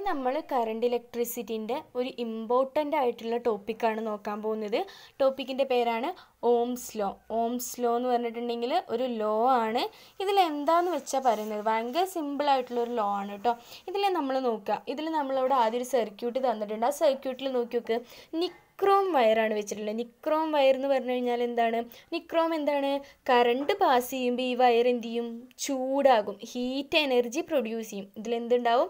ഇനി നമ്മൾ കറണ്ട് ഇലക്ട്രിസിറ്റിൻ്റെ ഒരു ഇമ്പോർട്ടൻ്റ് ആയിട്ടുള്ള ടോപ്പിക്കാണ് നോക്കാൻ പോകുന്നത് ടോപ്പിക്കിൻ്റെ പേരാണ് ഓംസ് ലോ ഓംസ് ലോ എന്ന് പറഞ്ഞിട്ടുണ്ടെങ്കിൽ ഒരു ലോ ആണ് ഇതിൽ എന്താണെന്ന് വെച്ചാൽ പറയുന്നത് ഭയങ്കര സിമ്പിളായിട്ടുള്ള ഒരു ലോ ആണ് കേട്ടോ ഇതിൽ നമ്മൾ നോക്കുക ഇതിൽ നമ്മളവിടെ ആദ്യം ഒരു സർക്യൂട്ട് തന്നിട്ടുണ്ട് ആ സർക്യൂട്ടിൽ നോക്കി നോക്ക് നിക്രോം വയറാണ് വെച്ചിട്ടുള്ളത് നിക്രോം വയർ എന്ന് പറഞ്ഞു കഴിഞ്ഞാൽ എന്താണ് നിക്രോം എന്താണ് കറണ്ട് പാസ് ചെയ്യുമ്പോൾ ഈ വയർ എന്ത് ചെയ്യും ചൂടാകും ഹീറ്റ് എനർജി പ്രൊഡ്യൂസ് ചെയ്യും ഇതിലെന്തുണ്ടാവും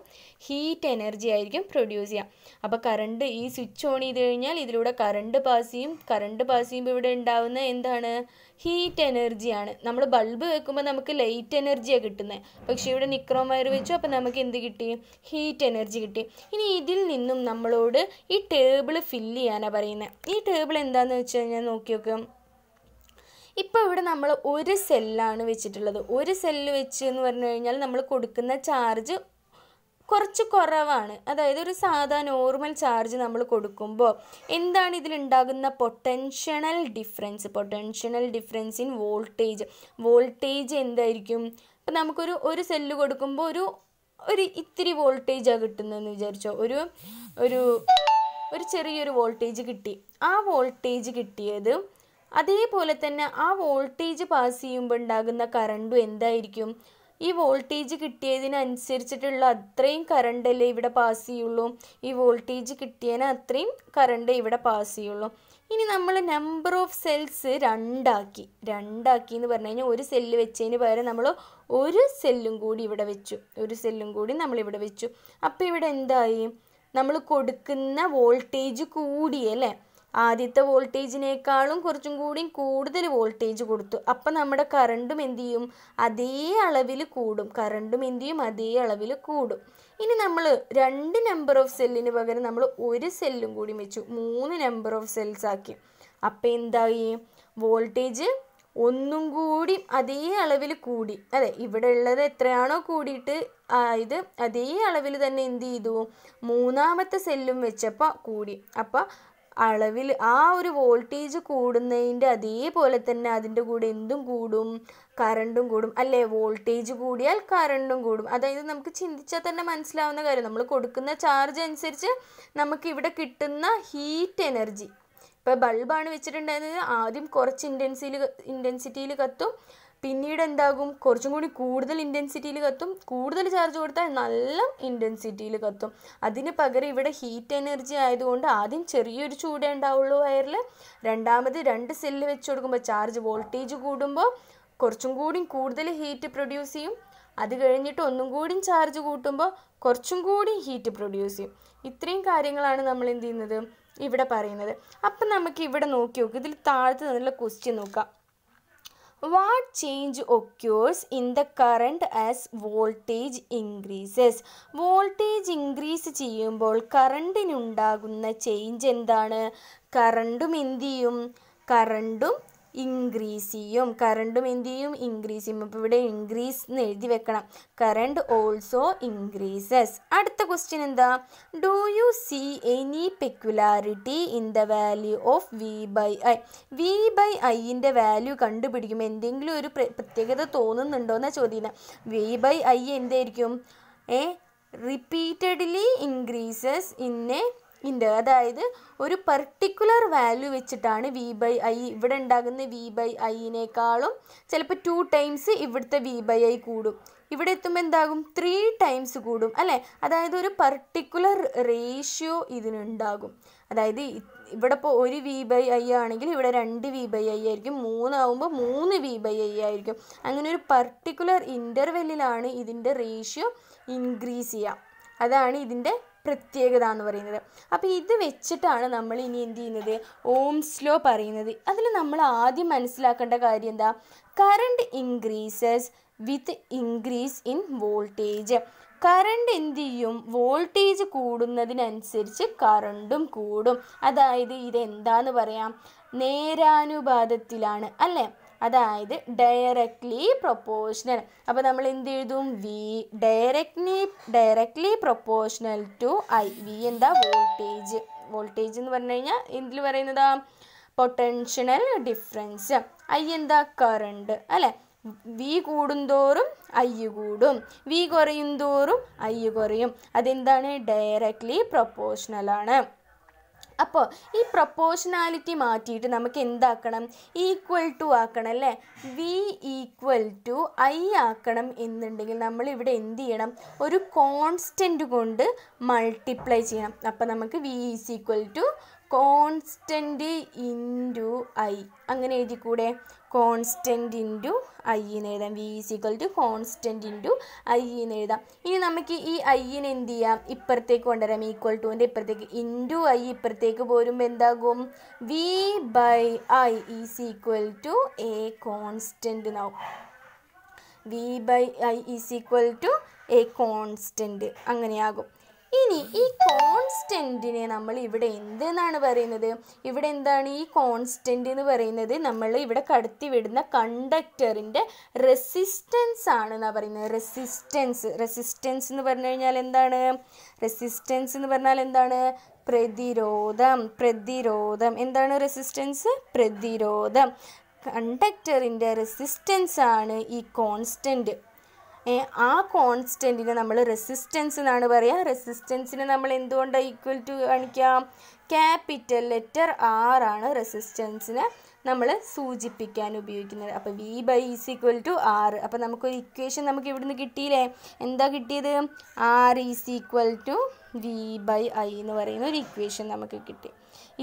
ഹീറ്റ് എനർജി ആയിരിക്കും പ്രൊഡ്യൂസ് ചെയ്യുക അപ്പോൾ കറണ്ട് ഈ സ്വിച്ച് ഓൺ ചെയ്ത് കഴിഞ്ഞാൽ ഇതിലൂടെ കറണ്ട് പാസ് ചെയ്യും കറണ്ട് പാസ് ചെയ്യുമ്പോൾ ഇവിടെ ഉണ്ടാവുന്ന എന്താണ് ഹീറ്റ് എനർജിയാണ് നമ്മൾ ബൾബ് വെക്കുമ്പോൾ നമുക്ക് ലൈറ്റ് എനർജിയാണ് കിട്ടുന്നത് പക്ഷേ ഇവിടെ നിക്രോമയർ വെച്ചു അപ്പോൾ നമുക്ക് എന്ത് കിട്ടി ഹീറ്റ് എനർജി കിട്ടി ഇനി ഇതിൽ നിന്നും നമ്മളോട് ഈ ടേബിൾ ഫില്ല് ചെയ്യാനാണ് പറയുന്നത് ഈ ടേബിൾ എന്താണെന്ന് വെച്ച് കഴിഞ്ഞാൽ നോക്കി നോക്കാം ഇപ്പോൾ ഇവിടെ നമ്മൾ ഒരു സെല്ലാണ് വെച്ചിട്ടുള്ളത് ഒരു സെല്ല് വെച്ച് എന്ന് പറഞ്ഞു കഴിഞ്ഞാൽ നമ്മൾ കൊടുക്കുന്ന ചാർജ് കുറച്ച് കുറവാണ് അതായത് ഒരു സാധാ നോർമൽ ചാർജ് നമ്മൾ കൊടുക്കുമ്പോൾ എന്താണ് ഇതിലുണ്ടാകുന്ന potential difference potential difference in voltage voltage എന്തായിരിക്കും ഇപ്പം നമുക്കൊരു ഒരു സെല്ല് കൊടുക്കുമ്പോൾ ഒരു ഒരു ഇത്തിരി വോൾട്ടേജാണ് കിട്ടുന്നതെന്ന് വിചാരിച്ചോ ഒരു ഒരു ഒരു ചെറിയൊരു വോൾട്ടേജ് കിട്ടി ആ വോൾട്ടേജ് കിട്ടിയത് അതേപോലെ തന്നെ ആ വോൾട്ടേജ് പാസ് ചെയ്യുമ്പോൾ ഉണ്ടാകുന്ന കറണ്ടും എന്തായിരിക്കും ഈ വോൾട്ടേജ് കിട്ടിയതിനനുസരിച്ചിട്ടുള്ള അത്രയും അല്ലേ ഇവിടെ പാസ് ചെയ്യുള്ളൂ ഈ വോൾട്ടേജ് കിട്ടിയതിന് അത്രയും കറണ്ട് ഇവിടെ പാസ് ചെയ്യുള്ളൂ ഇനി നമ്മൾ നമ്പർ ഓഫ് സെൽസ് രണ്ടാക്കി രണ്ടാക്കി എന്ന് പറഞ്ഞു കഴിഞ്ഞാൽ ഒരു സെല്ല് വെച്ചതിന് പകരം നമ്മൾ ഒരു സെല്ലും കൂടി ഇവിടെ വെച്ചു ഒരു സെല്ലും കൂടി നമ്മൾ ഇവിടെ വെച്ചു അപ്പോൾ ഇവിടെ എന്തായി നമ്മൾ കൊടുക്കുന്ന വോൾട്ടേജ് കൂടി അല്ലേ ആദ്യത്തെ വോൾട്ടേജിനേക്കാളും കുറച്ചും കൂടി കൂടുതൽ വോൾട്ടേജ് കൊടുത്തു അപ്പം നമ്മുടെ കറണ്ടും എന്ത് ചെയ്യും അതേ അളവിൽ കൂടും കറണ്ടും എന്ത് ചെയ്യും അതേ അളവിൽ കൂടും ഇനി നമ്മൾ രണ്ട് നമ്പർ ഓഫ് സെല്ലിന് പകരം നമ്മൾ ഒരു സെല്ലും കൂടി വെച്ചു മൂന്ന് നമ്പർ ഓഫ് സെൽസ് ആക്കി അപ്പം എന്തായി വോൾട്ടേജ് ഒന്നും കൂടി അതേ അളവിൽ കൂടി അതെ ഇവിടെ ഉള്ളത് എത്രയാണോ കൂടിയിട്ട് ഇത് അതേ അളവിൽ തന്നെ എന്ത് ചെയ്തു മൂന്നാമത്തെ സെല്ലും വെച്ചപ്പോൾ കൂടി അപ്പോൾ അളവിൽ ആ ഒരു വോൾട്ടേജ് കൂടുന്നതിൻ്റെ അതേപോലെ തന്നെ അതിൻ്റെ കൂടെ എന്തും കൂടും കറണ്ടും കൂടും അല്ലേ വോൾട്ടേജ് കൂടിയാൽ കറണ്ടും കൂടും അതായത് നമുക്ക് ചിന്തിച്ചാൽ തന്നെ മനസ്സിലാവുന്ന കാര്യം നമ്മൾ കൊടുക്കുന്ന ചാർജ് അനുസരിച്ച് നമുക്ക് ഇവിടെ കിട്ടുന്ന ഹീറ്റ് എനർജി ഇപ്പോൾ ബൾബാണ് വെച്ചിട്ടുണ്ടായിരുന്നത് ആദ്യം കുറച്ച് ഇൻറ്റൻസിയിൽ ഇൻറ്റൻസിറ്റിയിൽ കത്തും പിന്നീട് എന്താകും കുറച്ചും കൂടി കൂടുതൽ ഇൻറ്റൻസിറ്റിയിൽ കത്തും കൂടുതൽ ചാർജ് കൊടുത്താൽ നല്ല ഇൻറ്റൻസിറ്റിയിൽ കത്തും അതിന് പകരം ഇവിടെ ഹീറ്റ് എനർജി ആയതുകൊണ്ട് ആദ്യം ചെറിയൊരു ചൂടേ ഉണ്ടാവുള്ളൂ വയറിൽ രണ്ടാമത് രണ്ട് സെല്ല് വെച്ച് കൊടുക്കുമ്പോൾ ചാർജ് വോൾട്ടേജ് കൂടുമ്പോൾ കുറച്ചും കൂടി കൂടുതൽ ഹീറ്റ് പ്രൊഡ്യൂസ് ചെയ്യും അത് കഴിഞ്ഞിട്ട് ഒന്നും കൂടി ചാർജ് കൂട്ടുമ്പോൾ കുറച്ചും കൂടി ഹീറ്റ് പ്രൊഡ്യൂസ് ചെയ്യും ഇത്രയും കാര്യങ്ങളാണ് നമ്മൾ എന്ത് ചെയ്യുന്നത് ഇവിടെ പറയുന്നത് അപ്പം നമുക്ക് ഇവിടെ നോക്കി നോക്കുക ഇതിൽ താഴത്ത് നിന്നുള്ള ക്വസ്റ്റ്യൻ നോക്കാം what change occurs in the current as voltage increases voltage increase ചെയ്യുമ്പോൾ കറണ്ടിനുണ്ടാകുന്ന ചേഞ്ച് എന്താണ് കറണ്ടും എന്തു ചെയ്യും കറണ്ടും ഇൻക്രീസ് ചെയ്യും കറണ്ടും എന്ത് ചെയ്യും ഇൻക്രീസ് ചെയ്യും അപ്പോൾ ഇവിടെ ഇൻക്രീസ് എന്ന് എഴുതി വെക്കണം കറണ്ട് ഓൾസോ ഇൻക്രീസസ് അടുത്ത ക്വസ്റ്റ്യൻ എന്താ do you see any peculiarity in the value of V by I V by ഐൻ്റെ വാല്യൂ കണ്ടുപിടിക്കുമ്പോൾ എന്തെങ്കിലും ഒരു പ്രത്യേകത തോന്നുന്നുണ്ടോ എന്നാണ് ചോദ്യം വി ബൈ ഐ എന്തായിരിക്കും ഏ റിപ്പീറ്റഡ്ലി ഇൻക്രീസസ് ഇൻ എ ഇൻ്റെ അതായത് ഒരു പെർട്ടിക്കുലർ വാല്യൂ വെച്ചിട്ടാണ് വി ബൈ ഐ ഇവിടെ ഉണ്ടാകുന്ന വി ബൈ ഐനേക്കാളും ചിലപ്പോൾ ടു ടൈംസ് ഇവിടുത്തെ വി ബൈ ഐ കൂടും ഇവിടെ എത്തുമ്പോൾ എന്താകും ത്രീ ടൈംസ് കൂടും അല്ലേ അതായത് ഒരു പർട്ടിക്കുലർ റേഷ്യോ ഇതിനുണ്ടാകും അതായത് ഇവിടെ ഇപ്പോൾ ഒരു വി ബൈ ഐ ആണെങ്കിൽ ഇവിടെ രണ്ട് വി ബൈ ഐ ആയിരിക്കും മൂന്നാവുമ്പോൾ മൂന്ന് വി ബൈ ഐ ആയിരിക്കും അങ്ങനെ ഒരു പർട്ടിക്കുലർ ഇൻ്റർവെല്ലിലാണ് ഇതിൻ്റെ റേഷ്യോ ഇൻക്രീസ് ചെയ്യുക അതാണ് ഇതിൻ്റെ പ്രത്യേകത എന്ന് പറയുന്നത് അപ്പോൾ ഇത് വെച്ചിട്ടാണ് നമ്മൾ ഇനി എന്ത് ചെയ്യുന്നത് ഓംസ് ലോ പറയുന്നത് അതിൽ നമ്മൾ ആദ്യം മനസ്സിലാക്കേണ്ട കാര്യം എന്താ current increases with increase in voltage current എന്ത് ചെയ്യും വോൾട്ടേജ് കൂടുന്നതിനനുസരിച്ച് കറണ്ടും കൂടും അതായത് ഇതെന്താന്ന് പറയാം നേരാനുപാതത്തിലാണ് അല്ലേ അതായത് ഡയറക്റ്റ്ലി പ്രൊപ്പോഷണൽ അപ്പോൾ നമ്മൾ എന്ത് എഴുതും V directly directly proportional to I V എന്താ വോൾട്ടേജ് വോൾട്ടേജ് എന്ന് പറഞ്ഞു കഴിഞ്ഞാൽ ഇതിൽ പറയുന്നതാ പൊട്ടൻഷ്യണൽ ഡിഫറൻസ് ഐ എന്താ കറണ്ട് അല്ലേ വി കൂടുന്തോറും ഐ കൂടും വി കുറയും തോറും ഐ കുറയും അതെന്താണ് ഡയറക്റ്റ്ലി ആണ് അപ്പോൾ ഈ പ്രപ്പോഷനാലിറ്റി മാറ്റിയിട്ട് നമുക്ക് എന്താക്കണം ഈക്വൽ ടു ആക്കണം അല്ലേ വി ഈക്വൽ ടു ഐ ആക്കണം എന്നുണ്ടെങ്കിൽ നമ്മൾ ഇവിടെ എന്ത് ചെയ്യണം ഒരു കോൺസ്റ്റൻറ്റ് കൊണ്ട് മൾട്ടിപ്ലൈ ചെയ്യണം അപ്പോൾ നമുക്ക് V is equal to constant into I അങ്ങനെ എഴുതിക്കൂടെ കോൺസ്റ്റൻറ്റ് ഇൻറ്റു ഐ എന്ന് എഴുതാം V is equal to constant into I എന്ന് എഴുതാം ഇനി നമുക്ക് ഈ ഐയിനെ എന്ത് ചെയ്യാം ഇപ്പുറത്തേക്ക് കൊണ്ടുവരാം ഈക്വൽ ടുവിൻ്റെ ഇപ്പുറത്തേക്ക് ഇൻറ്റു ഐ ഇപ്പുറത്തേക്ക് പോരുമ്പോൾ എന്താകും V by I is equal to a constant എന്നാവും V by I is equal to a constant അങ്ങനെയാകും ഇനി ഈ കോൺസ്റ്റൻറ്റിനെ നമ്മൾ ഇവിടെ എന്തെന്നാണ് പറയുന്നത് ഇവിടെ എന്താണ് ഈ കോൺസ്റ്റൻ്റ് എന്ന് പറയുന്നത് നമ്മൾ ഇവിടെ കടത്തി വിടുന്ന കണ്ടക്ടറിൻ്റെ റെസിസ്റ്റൻസ് ആണ് എന്നാണ് പറയുന്നത് റെസിസ്റ്റൻസ് റെസിസ്റ്റൻസ് എന്ന് പറഞ്ഞു കഴിഞ്ഞാൽ എന്താണ് റെസിസ്റ്റൻസ് എന്ന് പറഞ്ഞാൽ എന്താണ് പ്രതിരോധം പ്രതിരോധം എന്താണ് റെസിസ്റ്റൻസ് പ്രതിരോധം കണ്ടക്ടറിൻ്റെ റെസിസ്റ്റൻസ് ആണ് ഈ കോൺസ്റ്റൻറ്റ് ആ കോൺസ്റ്റൻറ്റിന് നമ്മൾ റെസിസ്റ്റൻസ് എന്നാണ് പറയുക റെസിസ്റ്റൻസിന് നമ്മൾ എന്തുകൊണ്ട് ഈക്വൽ ടു കാണിക്കാം ക്യാപിറ്റൽ ലെറ്റർ ആർ ആണ് റെസിസ്റ്റൻസിനെ നമ്മൾ സൂചിപ്പിക്കാൻ ഉപയോഗിക്കുന്നത് അപ്പോൾ V by is equal to R അപ്പോൾ നമുക്കൊരു ഇക്വേഷൻ നമുക്ക് ഇവിടുന്ന് കിട്ടിയില്ലേ എന്താ കിട്ടിയത് R is equal to V by I എന്ന് പറയുന്ന ഒരു ഇക്വേഷൻ നമുക്ക് കിട്ടി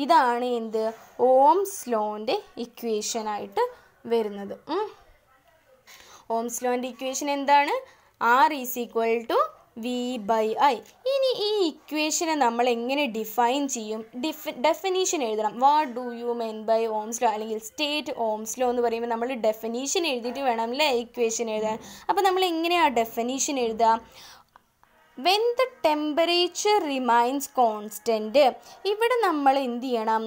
ഇതാണ് എന്ത് ഓംസ് ലോൻ്റെ ഇക്വേഷനായിട്ട് വരുന്നത് ഓംസ്ലോൻ്റെ ഇക്വേഷൻ എന്താണ് R is equal to V by I ഇനി ഈ ഇക്വേഷനെ നമ്മൾ എങ്ങനെ ഡിഫൈൻ ചെയ്യും ഡിഫ് ഡെഫിനീഷൻ എഴുതണം what do you mean by Ohm's law അല്ലെങ്കിൽ സ്റ്റേറ്റ് ഓംസ് ലോ എന്ന് പറയുമ്പോൾ നമ്മൾ ഡെഫിനീഷൻ എഴുതിയിട്ട് വേണം അല്ലേ ഇക്വേഷൻ എഴുതാൻ അപ്പോൾ നമ്മൾ എങ്ങനെയാണ് ഡെഫിനീഷൻ എഴുതുക when the temperature remains constant ഇവിടെ നമ്മൾ എന്ത് ചെയ്യണം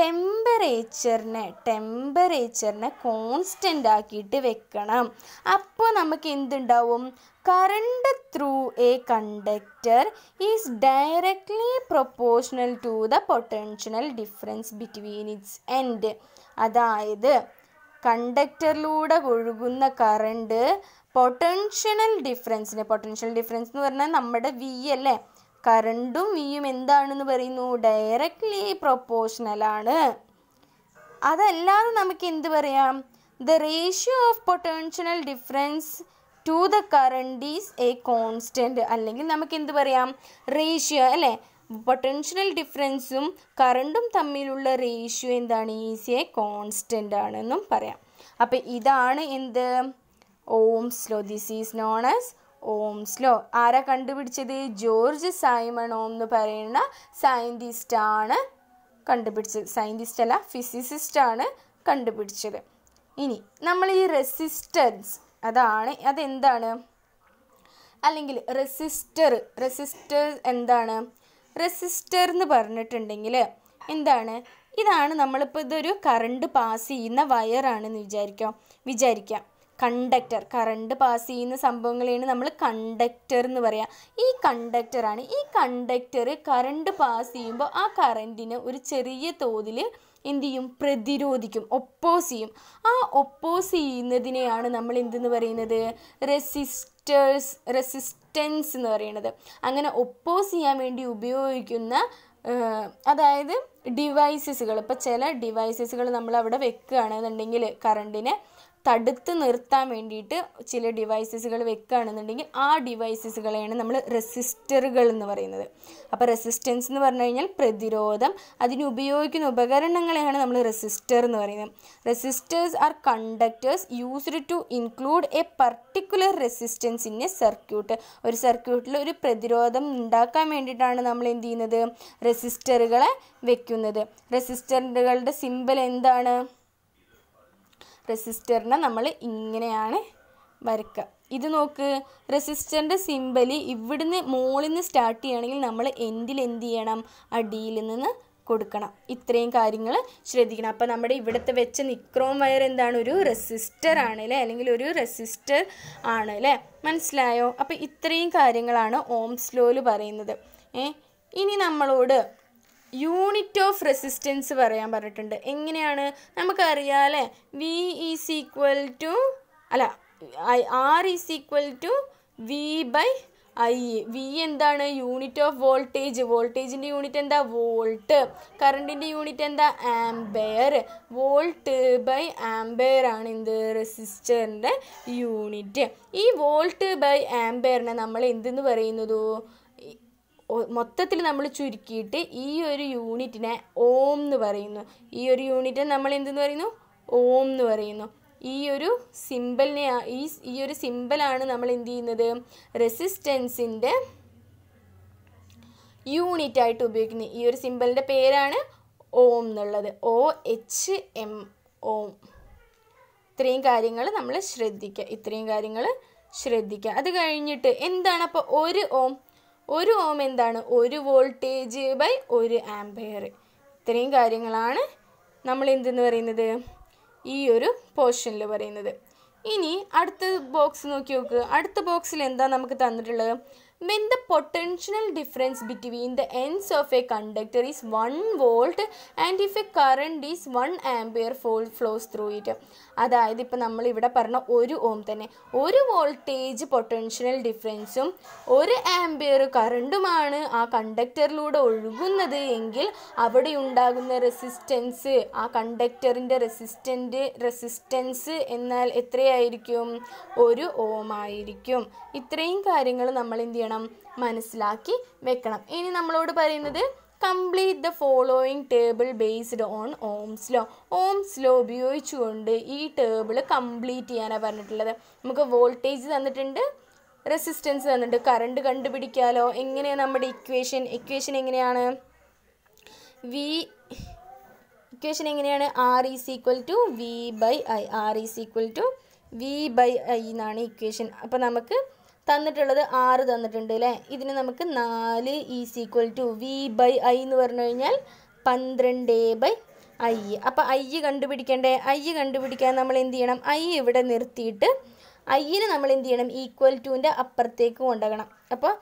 ടെമ്പറേച്ചറിനെ ടെമ്പറേച്ചറിനെ കോൺസ്റ്റൻ്റ് ആക്കിയിട്ട് വെക്കണം അപ്പോൾ നമുക്ക് എന്തുണ്ടാവും current through a conductor is directly proportional to the potential difference between its end അതായത് കണ്ടക്ടറിലൂടെ ഒഴുകുന്ന കറണ്ട് പൊട്ടൻഷ്യൽ ഡിഫറൻസിന് പൊട്ടൻഷ്യൽ ഡിഫറൻസ് എന്ന് പറഞ്ഞാൽ നമ്മുടെ വി അല്ലേ കറണ്ടും വിയും എന്താണെന്ന് പറയുന്നു ഡയറക്റ്റ്ലി പ്രൊപ്പോഷണലാണ് അതല്ലാതെ നമുക്ക് എന്ത് പറയാം the ratio of potential difference to the current is a constant അല്ലെങ്കിൽ നമുക്ക് എന്ത് പറയാം റേഷ്യോ അല്ലേ പൊട്ടൻഷ്യൽ ഡിഫറൻസും കറണ്ടും തമ്മിലുള്ള റേഷ്യോ എന്താണ് ഈസ് എ കോൺസ്റ്റൻ്റ് ആണെന്നും പറയാം അപ്പോൾ ഇതാണ് എന്ത് Ohm's law this is known as Ohm's law ആരാ കണ്ടുപിടിച്ചത് ജോർജ് സൈമണോ എന്ന് പറയുന്ന സയൻറ്റിസ്റ്റാണ് കണ്ടുപിടിച്ചത് സയൻറ്റിസ്റ്റ് അല്ല ഫിസിസിസ്റ്റാണ് കണ്ടുപിടിച്ചത് ഇനി നമ്മൾ ഈ റെസിസ്റ്റൻസ് അതാണ് അതെന്താണ് അല്ലെങ്കിൽ റെസിസ്റ്റർ റെസിസ്റ്റർ എന്താണ് റെസിസ്റ്റർ എന്ന് പറഞ്ഞിട്ടുണ്ടെങ്കിൽ എന്താണ് ഇതാണ് നമ്മളിപ്പോൾ ഇതൊരു കറണ്ട് പാസ് ചെയ്യുന്ന വയറാണെന്ന് വിചാരിക്കാം വിചാരിക്കാം കണ്ടക്ടർ കറണ്ട് പാസ് ചെയ്യുന്ന സംഭവങ്ങളെയാണ് നമ്മൾ കണ്ടക്ടർ എന്ന് പറയുക ഈ കണ്ടക്ടറാണ് ഈ കണ്ടക്ടർ കറണ്ട് പാസ് ചെയ്യുമ്പോൾ ആ കറണ്ടിന് ഒരു ചെറിയ തോതിൽ എന്തു ചെയ്യും പ്രതിരോധിക്കും ഒപ്പോസ് ചെയ്യും ആ ഒപ്പോസ് ചെയ്യുന്നതിനെയാണ് നമ്മൾ എന്തെന്ന് പറയുന്നത് റെസിസ്റ്റേഴ്സ് റെസിസ്റ്റൻസ് എന്ന് പറയുന്നത് അങ്ങനെ ഒപ്പോസ് ചെയ്യാൻ വേണ്ടി ഉപയോഗിക്കുന്ന അതായത് ഡിവൈസസുകൾ ഇപ്പോൾ ചില ഡിവൈസസുകൾ നമ്മൾ അവിടെ വെക്കുകയാണെന്നുണ്ടെങ്കിൽ കറണ്ടിനെ തടുത്ത് നിർത്താൻ വേണ്ടിയിട്ട് ചില ഡിവൈസസുകൾ വെക്കുകയാണെന്നുണ്ടെങ്കിൽ ആ ഡിവൈസസുകളെയാണ് നമ്മൾ റെസിസ്റ്ററുകൾ എന്ന് പറയുന്നത് അപ്പോൾ റെസിസ്റ്റൻസ് എന്ന് പറഞ്ഞു കഴിഞ്ഞാൽ പ്രതിരോധം അതിന് ഉപയോഗിക്കുന്ന ഉപകരണങ്ങളെയാണ് നമ്മൾ റെസിസ്റ്റർ എന്ന് പറയുന്നത് resistors are conductors used to include a particular resistance in a circuit ഒരു സർക്യൂട്ടിൽ ഒരു പ്രതിരോധം ഉണ്ടാക്കാൻ വേണ്ടിയിട്ടാണ് നമ്മൾ എന്ത് ചെയ്യുന്നത് റെസിസ്റ്ററുകളെ വെക്കുന്നത് റെസിസ്റ്ററുകളുടെ സിമ്പിൾ എന്താണ് റെസിസ്റ്ററിനെ നമ്മൾ ഇങ്ങനെയാണ് വരക്കുക ഇത് നോക്ക് റെസിസ്റ്ററിൻ്റെ സിമ്പല് ഇവിടുന്ന് മുകളിൽ നിന്ന് സ്റ്റാർട്ട് ചെയ്യണമെങ്കിൽ നമ്മൾ എന്തിൽ എന്ത് ചെയ്യണം അടിയിൽ നിന്ന് കൊടുക്കണം ഇത്രയും കാര്യങ്ങൾ ശ്രദ്ധിക്കണം അപ്പോൾ നമ്മുടെ ഇവിടുത്തെ വെച്ച നിക്രോം വയർ എന്താണ് ഒരു റെസിസ്റ്റർ ആണ് അല്ലേ അല്ലെങ്കിൽ ഒരു റെസിസ്റ്റർ ആണ് അല്ലേ മനസ്സിലായോ അപ്പോൾ ഇത്രയും കാര്യങ്ങളാണ് ഓംസ്ലോയിൽ പറയുന്നത് ഇനി നമ്മളോട് യൂണിറ്റ് ഓഫ് റെസിസ്റ്റൻസ് പറയാൻ പറഞ്ഞിട്ടുണ്ട് എങ്ങനെയാണ് അല്ലേ വി ഈസ് ഈക്വൽ ടു അല്ല R is equal to V by I V എന്താണ് യൂണിറ്റ് ഓഫ് വോൾട്ടേജ് വോൾട്ടേജിൻ്റെ യൂണിറ്റ് എന്താ വോൾട്ട് കറണ്ടിൻ്റെ യൂണിറ്റ് എന്താ ആംബെയർ വോൾട്ട് ബൈ ആംബെയർ ആണ് എന്ത് റെസിസ്റ്ററിൻ്റെ യൂണിറ്റ് ഈ വോൾട്ട് ബൈ ആംബെയറിനെ നമ്മൾ എന്തെന്ന് പറയുന്നതോ മൊത്തത്തിൽ നമ്മൾ ചുരുക്കിയിട്ട് ഈ ഒരു യൂണിറ്റിനെ ഓം എന്ന് പറയുന്നു ഈ ഒരു യൂണിറ്റിനെ നമ്മൾ എന്തെന്ന് പറയുന്നു ഓം എന്ന് പറയുന്നു ഈ ഒരു സിമ്പിളിനെ ഈ ഈ ഒരു സിമ്പിളാണ് നമ്മൾ എന്ത് ചെയ്യുന്നത് റെസിസ്റ്റൻസിൻ്റെ യൂണിറ്റ് ആയിട്ട് ഉപയോഗിക്കുന്നത് ഈ ഒരു സിമ്പിളിൻ്റെ പേരാണ് ഓം എന്നുള്ളത് ഒ എച്ച് എം ഓം ഇത്രയും കാര്യങ്ങൾ നമ്മൾ ശ്രദ്ധിക്കുക ഇത്രയും കാര്യങ്ങൾ ശ്രദ്ധിക്കുക അത് കഴിഞ്ഞിട്ട് എന്താണ് അപ്പോൾ ഒരു ഓം ഒരു ഓം എന്താണ് ഒരു വോൾട്ടേജ് ബൈ ഒരു ആംപയർ ഇത്രയും കാര്യങ്ങളാണ് നമ്മൾ എന്തെന്ന് പറയുന്നത് ഈ ഒരു പോർഷനിൽ പറയുന്നത് ഇനി അടുത്ത ബോക്സ് നോക്കി നോക്ക് അടുത്ത ബോക്സിൽ എന്താ നമുക്ക് തന്നിട്ടുള്ളത് when the potential difference between the ends of a conductor is 1 volt and if a current is 1 ampere ഫോൾ ഫ്ലോസ് ത്രൂ ഇറ്റ് അതായത് ഇപ്പോൾ നമ്മൾ ഇവിടെ പറഞ്ഞ ഒരു ഓം തന്നെ ഒരു വോൾട്ടേജ് പൊട്ടൻഷ്യൽ ഡിഫറൻസും ഒരു ആംപിയർ കറണ്ടുമാണ് ആ കണ്ടക്ടറിലൂടെ ഒഴുകുന്നത് എങ്കിൽ അവിടെ ഉണ്ടാകുന്ന റെസിസ്റ്റൻസ് ആ കണ്ടക്ടറിൻ്റെ റെസിസ്റ്റൻ്റ് റെസിസ്റ്റൻസ് എന്നാൽ എത്രയായിരിക്കും ഒരു ഓം ആയിരിക്കും ഇത്രയും കാര്യങ്ങൾ നമ്മൾ എന്ത് ചെയ്യണം ചെയ്യണം മനസ്സിലാക്കി വെക്കണം ഇനി നമ്മളോട് പറയുന്നത് complete the following table based on Ohm's law Ohm's law ഉപയോഗിച്ചുകൊണ്ട് ഈ ടേബിൾ കംപ്ലീറ്റ് ചെയ്യാനാണ് പറഞ്ഞിട്ടുള്ളത് നമുക്ക് വോൾട്ടേജ് തന്നിട്ടുണ്ട് റെസിസ്റ്റൻസ് തന്നിട്ടുണ്ട് കറണ്ട് കണ്ടുപിടിക്കാലോ എങ്ങനെയാണ് നമ്മുടെ ഇക്വേഷൻ ഇക്വേഷൻ എങ്ങനെയാണ് വി ഇക്വേഷൻ എങ്ങനെയാണ് R is equal to V by I R is equal to V by I എന്നാണ് ഇക്വേഷൻ അപ്പോൾ നമുക്ക് തന്നിട്ടുള്ളത് ആറ് തന്നിട്ടുണ്ട് അല്ലേ ഇതിന് നമുക്ക് നാല് is equal to V by I എന്ന് പറഞ്ഞു കഴിഞ്ഞാൽ പന്ത്രണ്ട് ബൈ ഐ അപ്പോൾ ഐ കണ്ടുപിടിക്കണ്ടേ ഐ കണ്ടുപിടിക്കാൻ നമ്മൾ എന്ത് ചെയ്യണം ഐ ഇവിടെ നിർത്തിയിട്ട് ഐയിന് നമ്മൾ എന്ത് ചെയ്യണം ഈക്വൽ ടുവിൻ്റെ അപ്പുറത്തേക്ക് കൊണ്ടുപോകണം അപ്പോൾ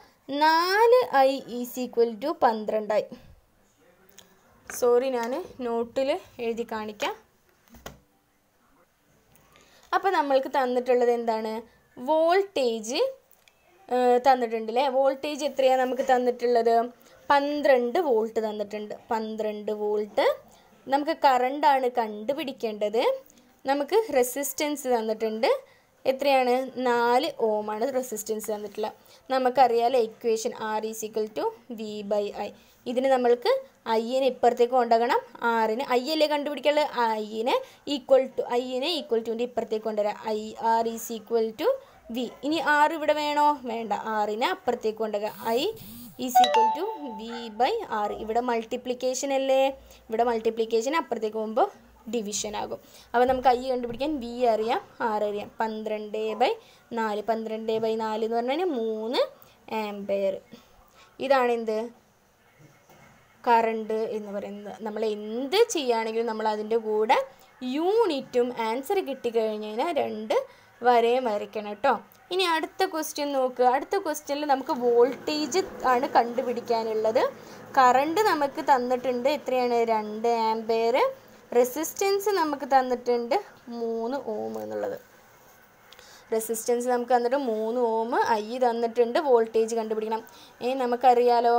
നാല് ഐ ഈസ് ഈക്വൽ ടു പന്ത്രണ്ടായി സോറി ഞാൻ നോട്ടിൽ എഴുതി കാണിക്കാം അപ്പോൾ നമ്മൾക്ക് തന്നിട്ടുള്ളത് എന്താണ് വോൾട്ടേജ് തന്നിട്ടുണ്ട് അല്ലേ വോൾട്ടേജ് എത്രയാണ് നമുക്ക് തന്നിട്ടുള്ളത് പന്ത്രണ്ട് വോൾട്ട് തന്നിട്ടുണ്ട് പന്ത്രണ്ട് വോൾട്ട് നമുക്ക് കറണ്ടാണ് കണ്ടുപിടിക്കേണ്ടത് നമുക്ക് റെസിസ്റ്റൻസ് തന്നിട്ടുണ്ട് എത്രയാണ് നാല് ഓമാണ് റെസിസ്റ്റൻസ് തന്നിട്ടുള്ളത് നമുക്കറിയാലോ equation R is equal to V by I ഇതിന് നമ്മൾക്ക് ഐയിനെ ഇപ്പുറത്തേക്ക് കൊണ്ടുവരണം ആറിന് ഐ അല്ലേ കണ്ടുപിടിക്കാനുള്ളത് ഐയിനെ ഈക്വൽ ടു ഐയിനെ ഈക്വൽ ടുവിൻ്റെ ഇപ്പുറത്തേക്ക് കൊണ്ടുവരാം I R is equal to V ഇനി ആറ് ഇവിടെ വേണോ വേണ്ട ആറിനെ അപ്പുറത്തേക്ക് കൊണ്ടുക I is equal to V by R ഇവിടെ മൾട്ടിപ്ലിക്കേഷൻ അല്ലേ ഇവിടെ മൾട്ടിപ്ലിക്കേഷൻ അപ്പുറത്തേക്ക് പോകുമ്പോൾ ഡിവിഷൻ ആകും അപ്പോൾ നമുക്ക് ഐ കണ്ടുപിടിക്കാൻ വി അറിയാം ആർ അറിയാം പന്ത്രണ്ട് ബൈ നാല് പന്ത്രണ്ട് ബൈ നാല് എന്ന് പറഞ്ഞാൽ മൂന്ന് ആംപയർ ഇതാണ് എന്ത് കറണ്ട് എന്ന് പറയുന്നത് നമ്മൾ എന്ത് ചെയ്യുകയാണെങ്കിലും നമ്മൾ അതിൻ്റെ കൂടെ യൂണിറ്റും ആൻസർ കിട്ടിക്കഴിഞ്ഞ് കഴിഞ്ഞാൽ രണ്ട് വരെയും വരയ്ക്കണം കേട്ടോ ഇനി അടുത്ത ക്വസ്റ്റ്യൻ നോക്കുക അടുത്ത ക്വസ്റ്റ്യനിൽ നമുക്ക് വോൾട്ടേജ് ആണ് കണ്ടുപിടിക്കാനുള്ളത് കറണ്ട് നമുക്ക് തന്നിട്ടുണ്ട് എത്രയാണ് രണ്ട് ആംബെയർ റെസിസ്റ്റൻസ് നമുക്ക് തന്നിട്ടുണ്ട് മൂന്ന് ഓം എന്നുള്ളത് റെസിസ്റ്റൻസ് നമുക്ക് തന്നിട്ട് മൂന്ന് ഓം ഐ തന്നിട്ടുണ്ട് വോൾട്ടേജ് കണ്ടുപിടിക്കണം ഏ നമുക്കറിയാലോ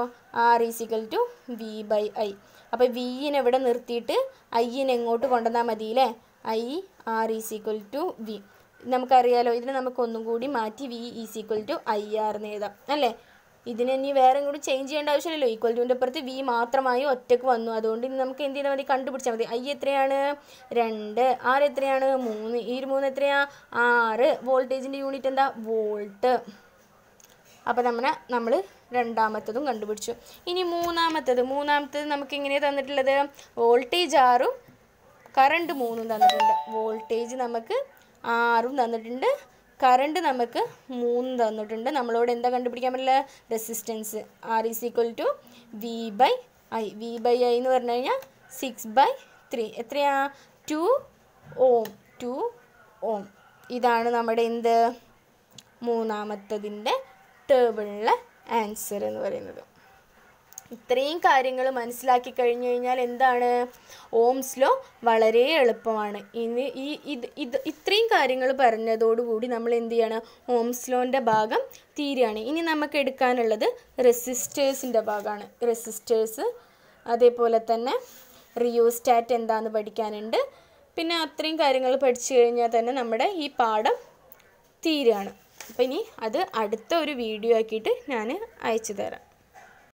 R is equal to V by I അപ്പോൾ വിയിനെ നിർത്തിയിട്ട് ഐയിനെങ്ങോട്ട് എങ്ങോട്ട് കൊണ്ടുവന്നാൽ മതി I R is equal to V നമുക്കറിയാലോ ഇതിനെ നമുക്കൊന്നും കൂടി മാറ്റി V is equal to I R എന്ന് എഴുതാം അല്ലേ ഇതിനെ ഇനി വേറെ കൂടി ചേഞ്ച് ചെയ്യേണ്ട ആവശ്യമില്ലല്ലോ ഈക്വൽ ടുവിൻ്റെ അപ്പുറത്ത് വി മാത്രമായി ഒറ്റക്ക് വന്നു അതുകൊണ്ട് ഇനി നമുക്ക് എന്ത് ചെയ്താൽ മതി കണ്ടുപിടിച്ചാൽ മതി ഐ എത്രയാണ് രണ്ട് ആർ എത്രയാണ് മൂന്ന് ഈ മൂന്ന് എത്രയാ ആറ് വോൾട്ടേജിൻ്റെ യൂണിറ്റ് എന്താ വോൾട്ട് അപ്പോൾ നമ്മൾ നമ്മൾ രണ്ടാമത്തതും കണ്ടുപിടിച്ചു ഇനി മൂന്നാമത്തത് മൂന്നാമത്തത് നമുക്ക് എങ്ങനെയാണ് തന്നിട്ടുള്ളത് വോൾട്ടേജ് ആറും കറണ്ട് മൂന്നും തന്നിട്ടുണ്ട് വോൾട്ടേജ് നമുക്ക് ആറും തന്നിട്ടുണ്ട് കറണ്ട് നമുക്ക് മൂന്ന് തന്നിട്ടുണ്ട് നമ്മളോട് എന്താ കണ്ടുപിടിക്കാൻ പറ്റില്ല resistance R is equal to V by I V by I എന്ന് പറഞ്ഞു കഴിഞ്ഞാൽ സിക്സ് ബൈ ത്രീ എത്രയാ ടു ഓം ടു ഓം ഇതാണ് നമ്മുടെ എന്ത് മൂന്നാമത്തതിൻ്റെ ടേബിളിലെ ആൻസർ എന്ന് പറയുന്നത് ഇത്രയും കാര്യങ്ങൾ മനസ്സിലാക്കി കഴിഞ്ഞു കഴിഞ്ഞാൽ എന്താണ് ഓംസ് ലോ വളരെ എളുപ്പമാണ് ഇനി ഈ ഇത് ഇത് ഇത്രയും കാര്യങ്ങൾ പറഞ്ഞതോടുകൂടി നമ്മൾ എന്ത് ചെയ്യണം ഓംസ് ലോൻ്റെ ഭാഗം തീരുകയാണ് ഇനി നമുക്ക് എടുക്കാനുള്ളത് റെസിസ്റ്റേഴ്സിൻ്റെ ഭാഗമാണ് റെസിസ്റ്റേഴ്സ് അതേപോലെ തന്നെ റിയോസ്റ്റാറ്റ് എന്താണെന്ന് പഠിക്കാനുണ്ട് പിന്നെ അത്രയും കാര്യങ്ങൾ പഠിച്ചു കഴിഞ്ഞാൽ തന്നെ നമ്മുടെ ഈ പാഠം തീരുകയാണ് അപ്പം ഇനി അത് അടുത്ത ഒരു വീഡിയോ ആക്കിയിട്ട് ഞാൻ അയച്ചു തരാം